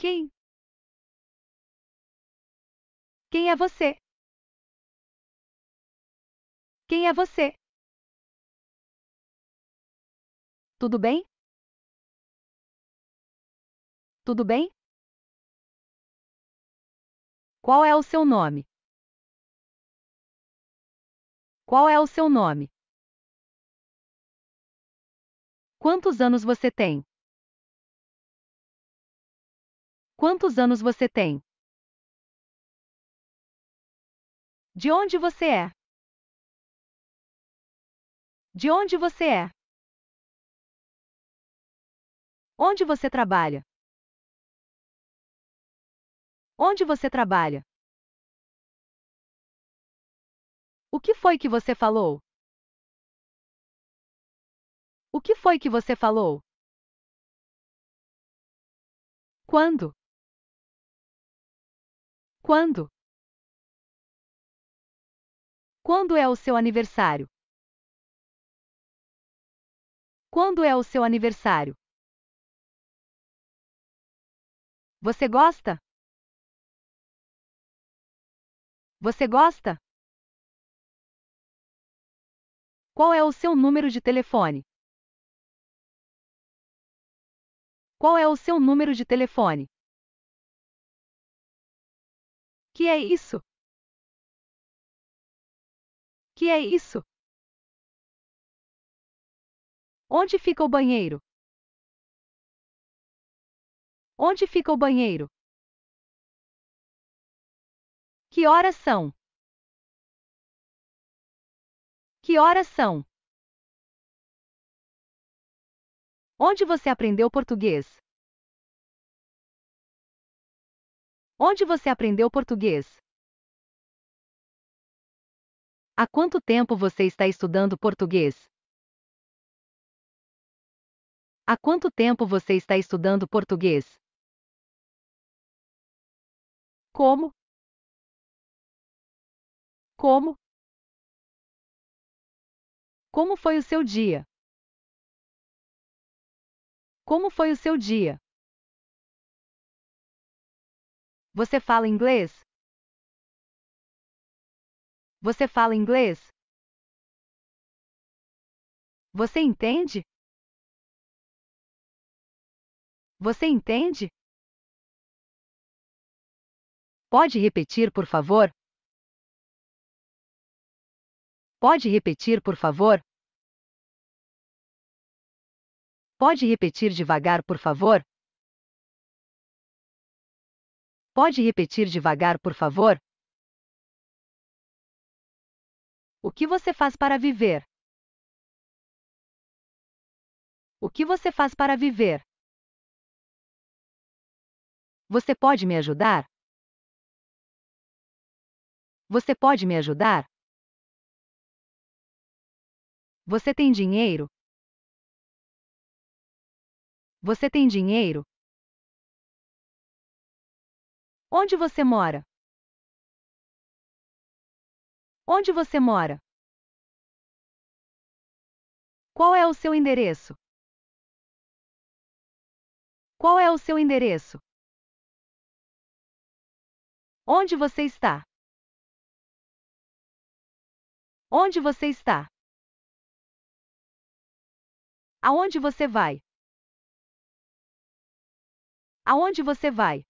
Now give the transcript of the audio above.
Quem? Quem é você? Quem é você? Tudo bem? Tudo bem? Qual é o seu nome? Qual é o seu nome? Quantos anos você tem? Quantos anos você tem? De onde você é? De onde você é? Onde você trabalha? Onde você trabalha? O que foi que você falou? O que foi que você falou? Quando? Quando? Quando é o seu aniversário? Quando é o seu aniversário? Você gosta? Você gosta? Qual é o seu número de telefone? Qual é o seu número de telefone? Que é isso? Que é isso? Onde fica o banheiro? Onde fica o banheiro? Que horas são? Que horas são? Onde você aprendeu português? Onde você aprendeu português? Há quanto tempo você está estudando português? Há quanto tempo você está estudando português? Como? Como? Como foi o seu dia? Como foi o seu dia? Você fala inglês? Você fala inglês? Você entende? Você entende? Pode repetir, por favor? Pode repetir, por favor? Pode repetir devagar, por favor? Pode repetir devagar, por favor? O que você faz para viver? O que você faz para viver? Você pode me ajudar? Você pode me ajudar? Você tem dinheiro? Você tem dinheiro? Onde você mora? Onde você mora? Qual é o seu endereço? Qual é o seu endereço? Onde você está? Onde você está? Aonde você vai? Aonde você vai?